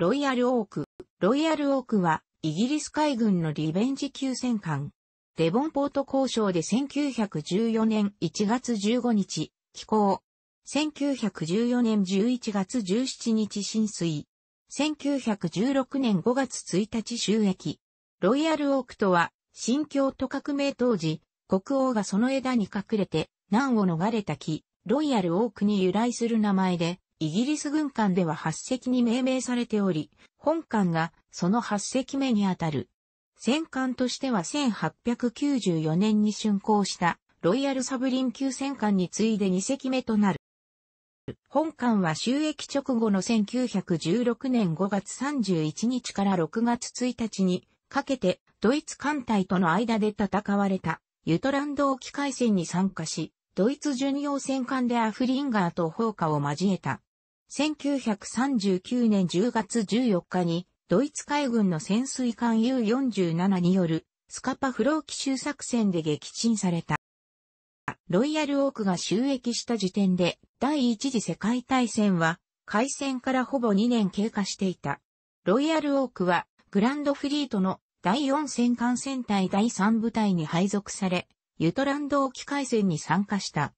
ロイヤルオーク。ロイヤルオークは、イギリス海軍のリベンジ級戦艦。デボンポート交渉で1914年1月15日、寄港。1914年11月17日浸水。1916年5月1日収益。ロイヤルオークとは、新京都革命当時、国王がその枝に隠れて、難を逃れた木、ロイヤルオークに由来する名前で、イギリス軍艦では8隻に命名されており、本艦がその8隻目にあたる。戦艦としては1894年に竣工したロイヤルサブリン級戦艦に次いで2隻目となる。本艦は収益直後の1916年5月31日から6月1日にかけてドイツ艦隊との間で戦われたユトランド沖海戦に参加し、ドイツ巡洋戦艦でアフリンガーと砲火を交えた。1939年10月14日に、ドイツ海軍の潜水艦 U47 によるスカパフロー奇襲作戦で撃沈された。ロイヤルオークが収益した時点で第一次世界大戦は開戦からほぼ2年経過していた。ロイヤルオークはグランドフリートの第4戦艦戦隊第3部隊に配属され、ユトランド沖海戦に参加した。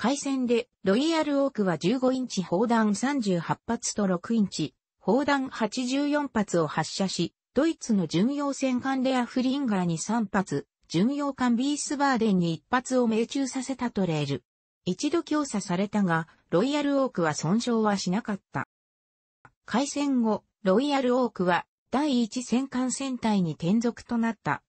回戦で、ロイヤルオークは15インチ砲弾38発と6インチ、砲弾84発を発射し、ドイツの巡洋戦艦レアフリンガーに3発、巡洋艦ビースバーデンに1発を命中させたとレール。一度強査されたが、ロイヤルオークは損傷はしなかった。海戦後、ロイヤルオークは第一戦艦戦隊に転属となった。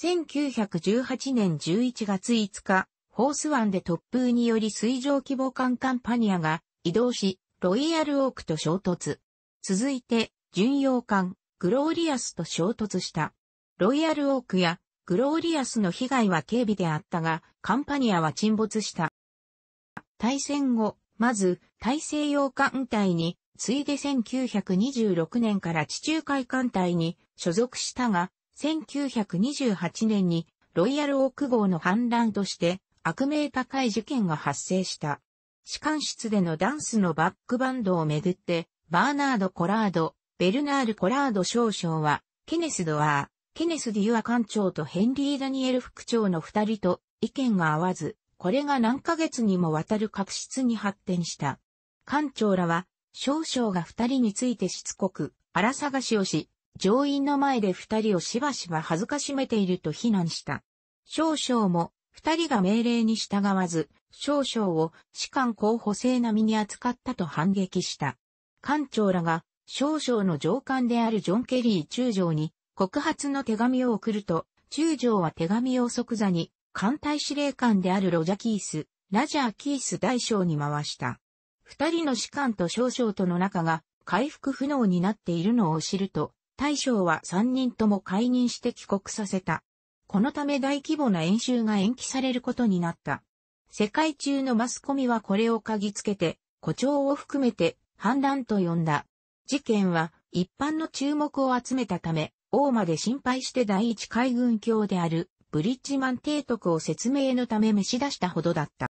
1918年11月5日、ホース湾で突風により水上規模艦カンパニアが移動し、ロイヤルオークと衝突。続いて、巡洋艦、グローリアスと衝突した。ロイヤルオークやグローリアスの被害は軽微であったが、カンパニアは沈没した。大戦後、まず、大西洋艦隊に、ついで1926年から地中海艦隊に所属したが、1928年にロイヤルオーク号の反乱として悪名高い事件が発生した。士官室でのダンスのバックバンドをめぐって、バーナード・コラード、ベルナール・コラード少将は、ケネス・ドアー、ケネス・ディュア艦長とヘンリー・ダニエル副長の二人と意見が合わず、これが何ヶ月にもわたる確執に発展した。艦長らは、少将が二人についてしつこく、荒探しをし、上院の前で二人をしばしば恥ずかしめていると非難した。少将も、二人が命令に従わず、少将を士官候補生並みに扱ったと反撃した。艦長らが少将の上官であるジョン・ケリー中将に告発の手紙を送ると、中将は手紙を即座に艦隊司令官であるロジャ・キース、ラジャー・キース大将に回した。二人の士官と少将との仲が回復不能になっているのを知ると、大将は三人とも解任して帰国させた。このため大規模な演習が延期されることになった。世界中のマスコミはこれを嗅ぎつけて、誇張を含めて反乱と呼んだ。事件は一般の注目を集めたため、王まで心配して第一海軍卿であるブリッジマン提督を説明のため召し出したほどだった。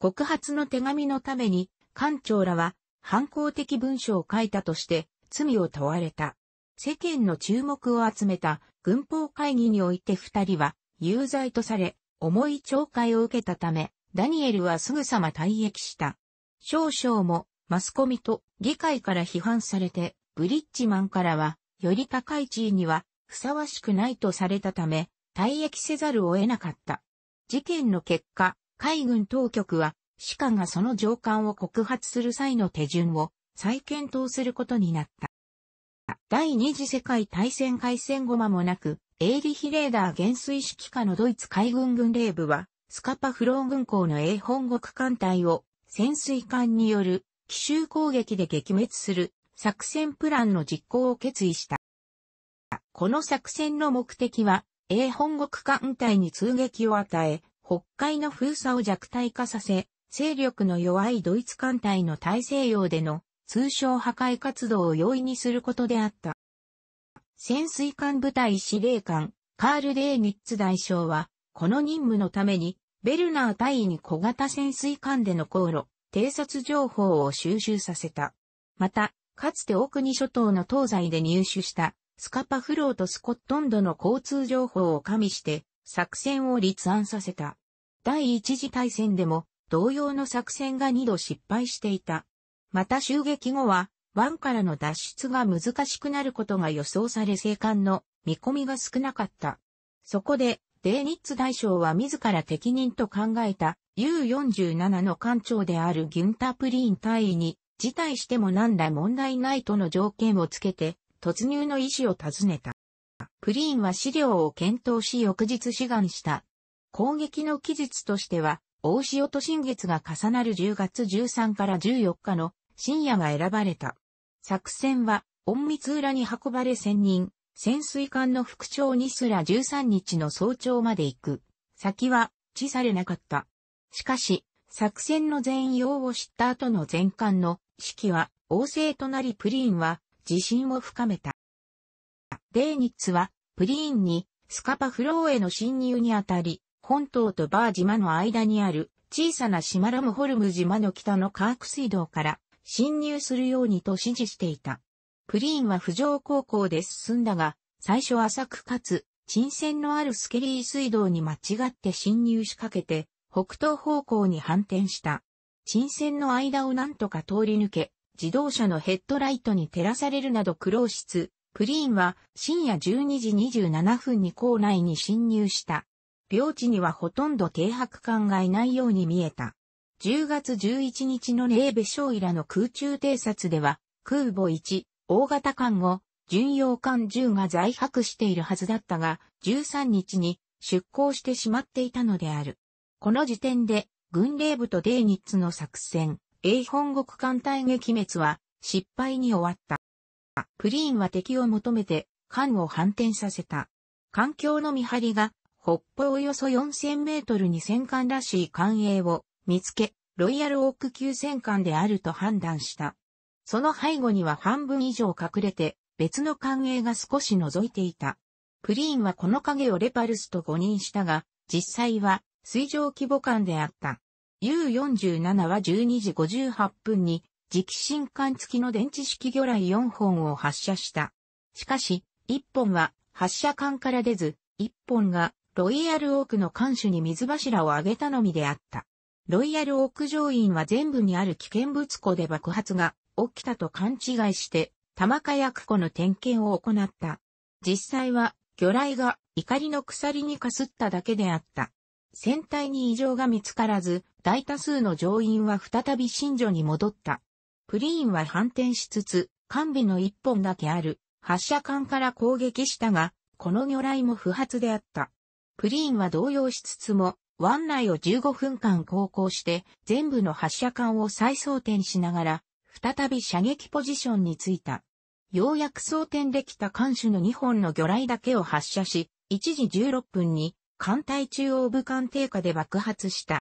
告発の手紙のために、艦長らは反抗的文書を書いたとして罪を問われた。世間の注目を集めた軍法会議において二人は有罪とされ、重い懲戒を受けたため、ダニエルはすぐさま退役した。少々もマスコミと議会から批判されて、ブリッジマンからは、より高い地位にはふさわしくないとされたため、退役せざるを得なかった。事件の結果、海軍当局は、シカがその上官を告発する際の手順を再検討することになった。第二次世界大戦開戦後間もなく、エイリヒレーダー減衰指揮下のドイツ海軍軍令部は、スカパフロー軍港の英本国艦隊を潜水艦による奇襲攻撃で撃滅する作戦プランの実行を決意した。この作戦の目的は、英本国艦隊に通撃を与え、北海の封鎖を弱体化させ、勢力の弱いドイツ艦隊の大西洋での通称破壊活動を容易にすることであった。潜水艦部隊司令官、カール・デーニッツ大将は、この任務のために、ベルナー隊に小型潜水艦での航路、偵察情報を収集させた。また、かつて奥に諸島の東西で入手した、スカパフローとスコットンドの交通情報を加味して、作戦を立案させた。第一次大戦でも、同様の作戦が2度失敗していた。また襲撃後は、湾からの脱出が難しくなることが予想され生還の見込みが少なかった。そこで、デーニッツ大将は自ら適任と考えた U47 の艦長であるギュンタープリーン隊員に辞退しても何ら問題ないとの条件をつけて突入の意思を尋ねた。プリーンは資料を検討し翌日志願した。攻撃の期日としては、大潮と新月が重なる10月13から14日の深夜が選ばれた。作戦は、隠密裏に運ばれ専人、潜水艦の副長にすら13日の早朝まで行く。先は、知されなかった。しかし、作戦の全容を知った後の全艦の指揮は、王政となりプリーンは、自信を深めた。デーニッツは、プリーンに、スカパフローへの侵入にあたり、本島とバー島の間にある小さな島ラムホルム島の北のカーク水道から侵入するようにと指示していた。プリーンは浮上高校で進んだが、最初浅くかつ、沈線のあるスケリー水道に間違って侵入しかけて、北東方向に反転した。沈線の間を何とか通り抜け、自動車のヘッドライトに照らされるなど苦労しつ、プリーンは深夜12時27分に校内に侵入した。病地にはほとんど停泊艦がいないように見えた。10月11日のレーベ少イラの空中偵察では、空母1、大型艦を、巡洋艦10が在泊しているはずだったが、13日に出港してしまっていたのである。この時点で、軍令部とデーニッツの作戦、英本国艦隊撃滅は失敗に終わった。プリーンは敵を求めて艦を反転させた。環境の見張りが北方およそ4000メートルに戦艦らしい艦影を見つけ、ロイヤルオーク級戦艦であると判断した。その背後には半分以上隠れて、別の艦影が少し覗いていた。プリーンはこの影をレパルスと誤認したが、実際は水上規模艦であった。U47 は12時58分に磁気新艦付きの電池式魚雷4本を発射した。しかし、1本は発射管から出ず、1本がロイヤルオークの艦首に水柱を上げたのみであった。ロイヤル屋上院は全部にある危険物庫で爆発が起きたと勘違いして、玉火薬庫の点検を行った。実際は、魚雷が怒りの鎖にかすっただけであった。船体に異常が見つからず、大多数の乗員は再び新所に戻った。プリーンは反転しつつ、艦尾の一本だけある発射管から攻撃したが、この魚雷も不発であった。プリーンは動揺しつつも、湾内を15分間航行して、全部の発射管を再装填しながら、再び射撃ポジションについた。ようやく装填できた艦首の2本の魚雷だけを発射し、1時16分に艦隊中央部艦艇下で爆発した。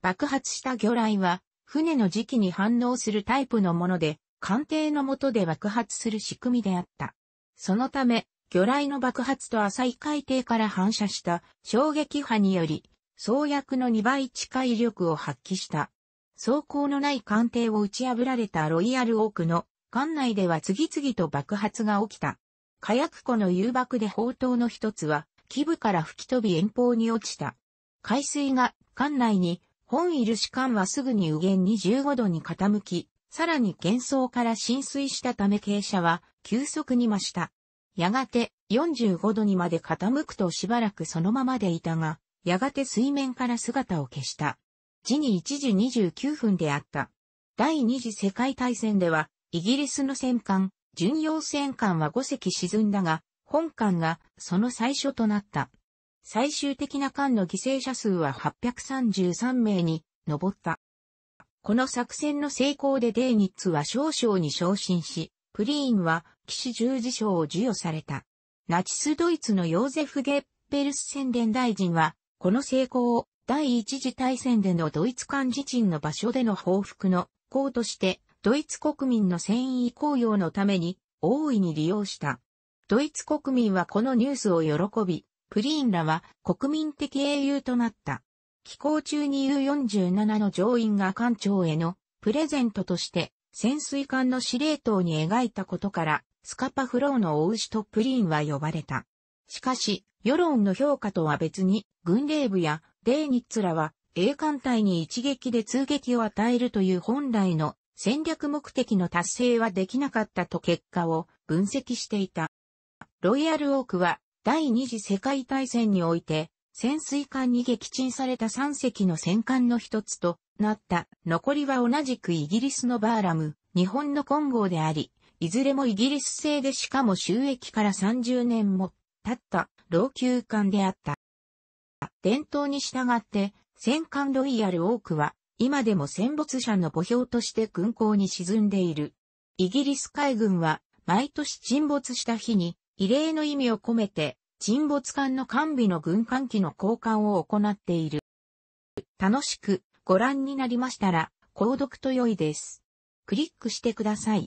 爆発した魚雷は、船の時期に反応するタイプのもので、艦艇の下で爆発する仕組みであった。そのため、魚雷の爆発と浅い海底から反射した衝撃波により、創薬の2倍近い威力を発揮した。装甲のない艦艇を打ち破られたロイヤルオークの艦内では次々と爆発が起きた。火薬庫の誘爆で砲塔の一つは、基部から吹き飛び遠方に落ちた。海水が艦内に、本いる士官はすぐに右舷に15度に傾き、さらに幻想から浸水したため傾斜は急速に増した。やがて45度にまで傾くとしばらくそのままでいたが、やがて水面から姿を消した。時に1時29分であった。第二次世界大戦では、イギリスの戦艦、巡洋戦艦は5隻沈んだが、本艦がその最初となった。最終的な艦の犠牲者数は833名に上った。この作戦の成功でデーニッツは少々に昇進し、プリーンは騎士十字章を授与された。ナチスドイツのヨーゼフ・ゲッペルス宣伝大臣は、この成功を第一次大戦でのドイツ間自鎮の場所での報復の功として、ドイツ国民の戦意公用のために大いに利用した。ドイツ国民はこのニュースを喜び、プリーンらは国民的英雄となった。寄港中に U47 の乗員が艦長へのプレゼントとして潜水艦の司令塔に描いたことから、スカパフローの大牛とプリンは呼ばれた。しかし、世論の評価とは別に、軍令部やデーニッツらは、英艦隊に一撃で通撃を与えるという本来の戦略目的の達成はできなかったと結果を分析していた。ロイヤルオークは第二次世界大戦において潜水艦に撃沈された3隻の戦艦の一つとなった。残りは同じくイギリスのバーラム、日本の混合であり、いずれもイギリス製でしかも収益から30年も経った老朽艦であった。伝統に従って、戦艦ロイヤルオークは、今でも戦没者の墓標として軍港に沈んでいる。イギリス海軍は、毎年沈没した日に、異例の意味を込めて、沈没艦の完備の軍艦機の交換を行っている。楽しくご覧になりましたら、購読と良いです。クリックしてください。